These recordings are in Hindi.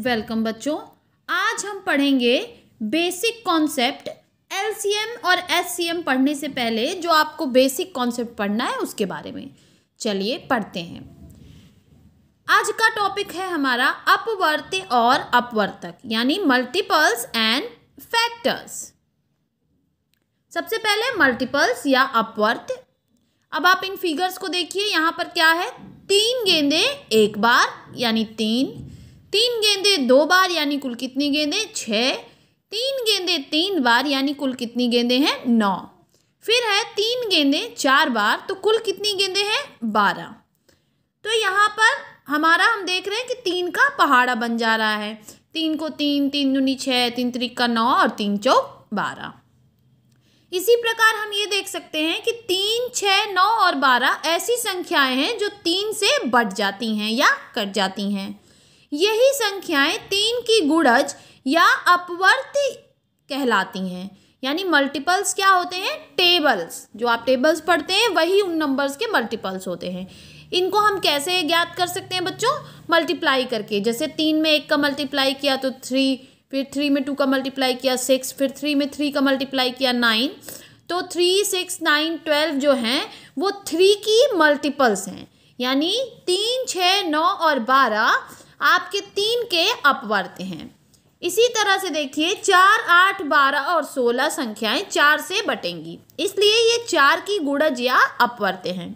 वेलकम बच्चों आज हम पढ़ेंगे बेसिक कॉन्सेप्ट एलसीएम और एससीएम पढ़ने से पहले जो आपको बेसिक कॉन्सेप्ट पढ़ना है उसके बारे में चलिए पढ़ते हैं आज का टॉपिक है हमारा अपवर्त और अपवर्तक यानी मल्टीपल्स एंड फैक्टर्स सबसे पहले मल्टीपल्स या अपवर्त अब आप इन फिगर्स को देखिए यहाँ पर क्या है तीन गेंदे एक बार यानी तीन तीन गेंदे दो बार यानी कुल कितनी गेंदे छः तीन गेंदे तीन बार यानी कुल कितनी गेंदे हैं नौ फिर है तीन गेंदे चार बार तो कुल कितनी गेंदे हैं बारह तो यहाँ पर हमारा हम देख रहे हैं कि तीन का पहाड़ा बन जा रहा है तीन को तीन तीन दूनी छः तीन त्रिक का नौ और तीन चौक बारह इसी प्रकार हम ये देख सकते हैं कि तीन छः नौ और बारह ऐसी संख्याएं हैं जो तीन से बढ़ जाती हैं या कट जाती हैं यही संख्याएं तीन की गुड़ज या अपवर्ती कहलाती हैं यानी मल्टीपल्स क्या होते हैं टेबल्स जो आप टेबल्स पढ़ते हैं वही उन नंबर्स के मल्टीपल्स होते हैं इनको हम कैसे ज्ञात कर सकते हैं बच्चों मल्टीप्लाई करके जैसे तीन में एक का मल्टीप्लाई किया तो थ्री फिर थ्री में टू का मल्टीप्लाई किया सिक्स फिर थ्री में थ्री का मल्टीप्लाई किया नाइन तो थ्री सिक्स नाइन ट्वेल्व जो हैं वो थ्री की मल्टीपल्स हैं यानी तीन छः नौ और बारह आपके तीन के अपवर्त हैं इसी तरह से देखिए चार आठ बारह और सोलह संख्याएं चार से बटेंगी इसलिए ये चार की गुड़ज या अपवर्त हैं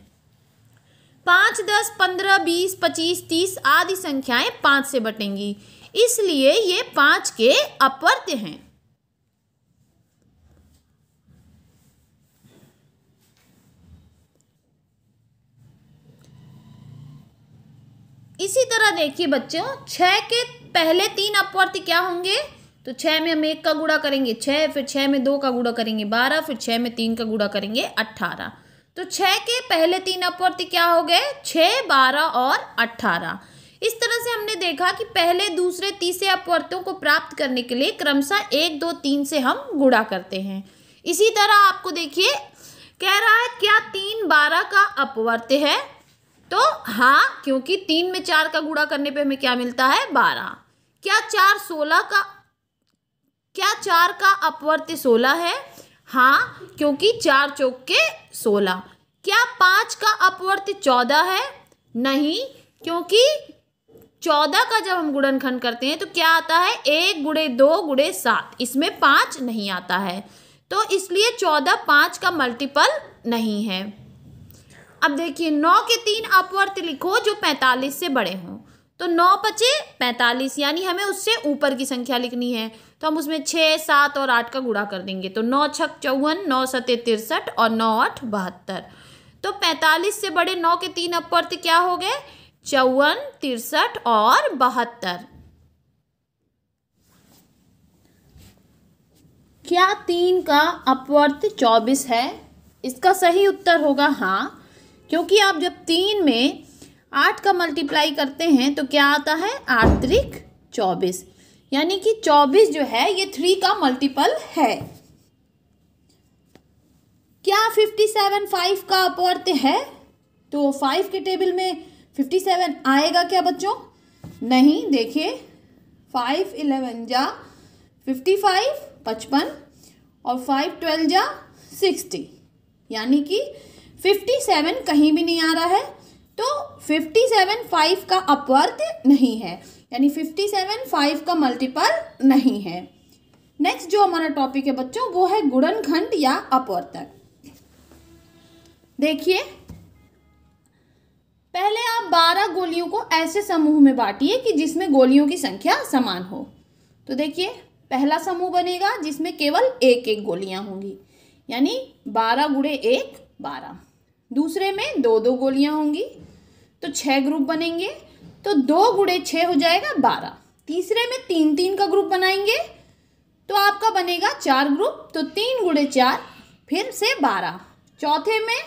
पाँच दस पंद्रह बीस पच्चीस तीस आदि संख्याएं पाँच से बटेंगी इसलिए ये पाँच के अपवर्त हैं इसी तरह देखिए बच्चों छः के पहले तीन अपवर्ती क्या होंगे तो छः में हम एक का गुड़ा करेंगे छः फिर छः में दो का गुड़ा करेंगे बारह फिर छः में तीन का गुड़ा करेंगे अट्ठारह तो छः के पहले तीन अपवर्ति क्या हो गए छः बारह और अट्ठारह इस तरह से हमने देखा कि पहले दूसरे तीसरे अपवर्तों को प्राप्त करने के लिए क्रमशः एक दो तीन से हम गुड़ा करते हैं इसी तरह आपको देखिए कह रहा है क्या तीन बारह का अपवर्त है तो हाँ क्योंकि तीन में चार का गुड़ा करने पे हमें क्या मिलता है बारह क्या चार सोलह का क्या चार का अपवर्त सोलह है हाँ क्योंकि चार चौक के सोलह क्या पाँच का अपवर्त चौदह है नहीं क्योंकि चौदह का जब हम गुणनखंड करते हैं तो क्या आता है एक गुड़े दो गुड़े सात इसमें पाँच नहीं आता है तो इसलिए चौदह पाँच का मल्टीपल नहीं है अब देखिए नौ के तीन अपवर्त लिखो जो पैंतालीस से बड़े हों तो नौ पचे पैंतालीस यानी हमें उससे ऊपर की संख्या लिखनी है तो हम उसमें छः सात और आठ का गुड़ा कर देंगे तो नौ छक चौवन नौ सते तिरसठ और नौ आठ बहत्तर तो पैंतालीस से बड़े नौ के तीन अपवर्त क्या हो गए चौवन तिरसठ और बहत्तर क्या तीन का अपवर्त चौबीस है इसका सही उत्तर होगा हाँ क्योंकि आप जब तीन में आठ का मल्टीप्लाई करते हैं तो क्या आता है आंतरिक चौबीस यानी कि चौबीस जो है ये थ्री का मल्टीपल है क्या फिफ्टी सेवन फाइव का अपवर्त है तो फाइव के टेबल में फिफ्टी सेवन आएगा क्या बच्चों नहीं देखिए फाइव इलेवन जा फिफ्टी फाइव पचपन और फाइव ट्वेल्व जा सिक्सटी यानी कि फिफ्टी सेवन कहीं भी नहीं आ रहा है तो फिफ्टी सेवन फाइव का अपवर्त नहीं है यानी फिफ्टी सेवन फाइव का मल्टीपल नहीं है नेक्स्ट जो हमारा टॉपिक है बच्चों वो है गुड़न खंड या अपवर्तक देखिए पहले आप बारह गोलियों को ऐसे समूह में बांटिए कि जिसमें गोलियों की संख्या समान हो तो देखिए पहला समूह बनेगा जिसमें केवल एक एक गोलियां होंगी यानी बारह गुड़े एक बारह दूसरे में दो दो गोलियां होंगी तो छः ग्रुप बनेंगे तो दो गुड़े छः हो जाएगा बारह तीसरे में तीन तीन का ग्रुप बनाएंगे तो आपका बनेगा चार ग्रुप तो तीन गुड़े चार फिर से बारह चौथे में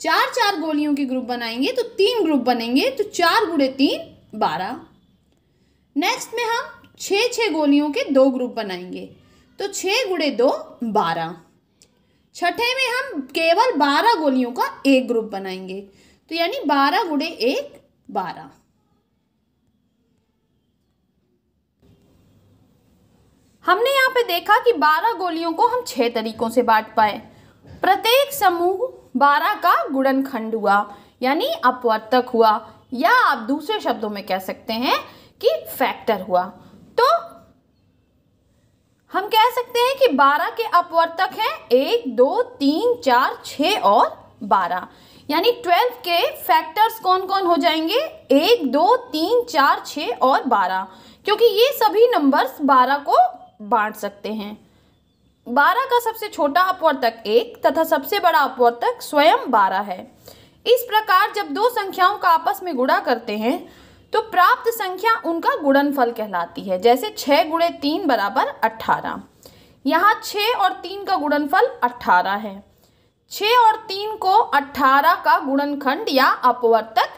चार चार गोलियों के ग्रुप बनाएंगे तो तीन ग्रुप बनेंगे तो चार गुड़े तीन बारह नेक्स्ट में हम छः छः गोलियों के दो ग्रुप बनाएंगे तो छः गुड़े दो बारह छठे में हम केवल बारह गोलियों का एक ग्रुप बनाएंगे तो यानी बारह गुड़े एक बारह हमने यहाँ पे देखा कि बारह गोलियों को हम छह तरीकों से बांट पाए प्रत्येक समूह बारह का गुणनखंड हुआ यानी अपवर्तक हुआ या आप दूसरे शब्दों में कह सकते हैं कि फैक्टर हुआ तो हम कह सकते हैं कि 12 के अपवर्तक हैं एक दो तीन चार छ और 12 यानी 12 के फैक्टर्स कौन कौन हो जाएंगे एक दो तीन चार छ और 12 क्योंकि ये सभी नंबर्स 12 को बांट सकते हैं 12 का सबसे छोटा अपवर्तक एक तथा सबसे बड़ा अपवर्तक स्वयं 12 है इस प्रकार जब दो संख्याओं का आपस में गुणा करते हैं तो प्राप्त संख्या उनका गुणनफल कहलाती है जैसे छः गुड़े तीन बराबर अट्ठारह यहाँ छः और तीन का गुणनफल अट्ठारह है छः और तीन को अट्ठारह का गुणनखंड या अपवर्तक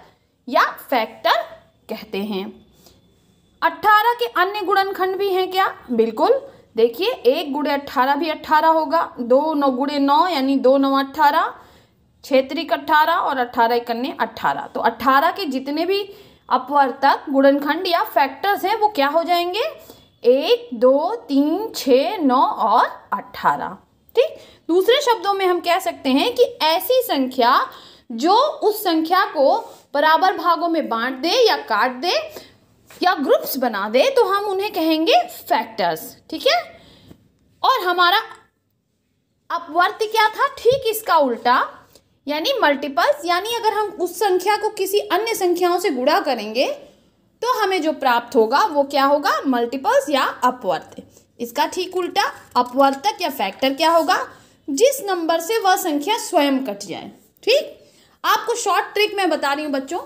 या फैक्टर कहते हैं अट्ठारह के अन्य गुणनखंड भी हैं क्या बिल्कुल देखिए एक गुड़े अट्ठारह भी अट्ठारह होगा दो नौ गुड़े नौ यानी दो नौ अट्ठारह छेत्रिक अट्ठारह और अट्ठारह इकन्ने अट्ठारह तो अट्ठारह के जितने भी अपवर्तक गुणनखंड या फैक्टर्स हैं वो क्या हो जाएंगे एक दो तीन छ नौ और अट्ठारह ठीक दूसरे शब्दों में हम कह सकते हैं कि ऐसी संख्या जो उस संख्या को बराबर भागों में बांट दे या काट दे या ग्रुप्स बना दे तो हम उन्हें कहेंगे फैक्टर्स ठीक है और हमारा अपवर्त क्या था ठीक इसका उल्टा यानी मल्टीपल्स यानी अगर हम उस संख्या को किसी अन्य संख्याओं से गुणा करेंगे तो हमें जो प्राप्त होगा वो क्या होगा मल्टीपल्स या अपवर्त इसका ठीक उल्टा अपवर्तक या फैक्टर क्या होगा जिस नंबर से वह संख्या स्वयं कट जाए ठीक आपको शॉर्ट ट्रिक मैं बता रही हूँ बच्चों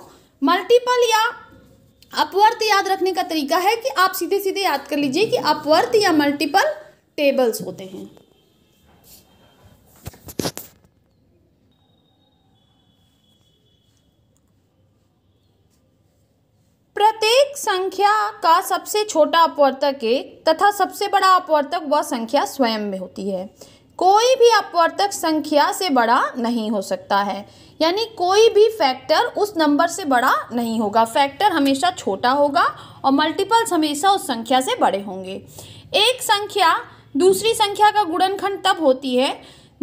मल्टीपल या अपवर्त याद रखने का तरीका है कि आप सीधे सीधे याद कर लीजिए कि अपवर्त या मल्टीपल टेबल्स होते हैं संख्या का सबसे छोटा अपवर्तक एक तथा सबसे बड़ा अपवर्तक वह संख्या स्वयं में होती है कोई भी अपवर्तक संख्या से बड़ा नहीं हो सकता है यानी कोई भी फैक्टर उस नंबर से बड़ा नहीं होगा फैक्टर हमेशा छोटा होगा और मल्टीपल्स हमेशा उस संख्या से बड़े होंगे एक संख्या दूसरी संख्या का गुणनखंड तब होती है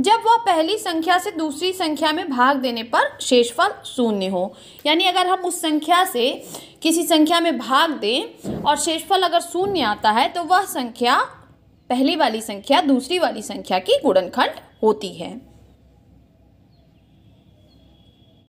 जब वह पहली संख्या से दूसरी संख्या में भाग देने पर शेषफल शून्य हो यानी अगर हम उस संख्या से किसी संख्या में भाग दें और शेषफल अगर शून्य आता है तो वह संख्या पहली वाली संख्या दूसरी वाली संख्या की गुणनखंड होती है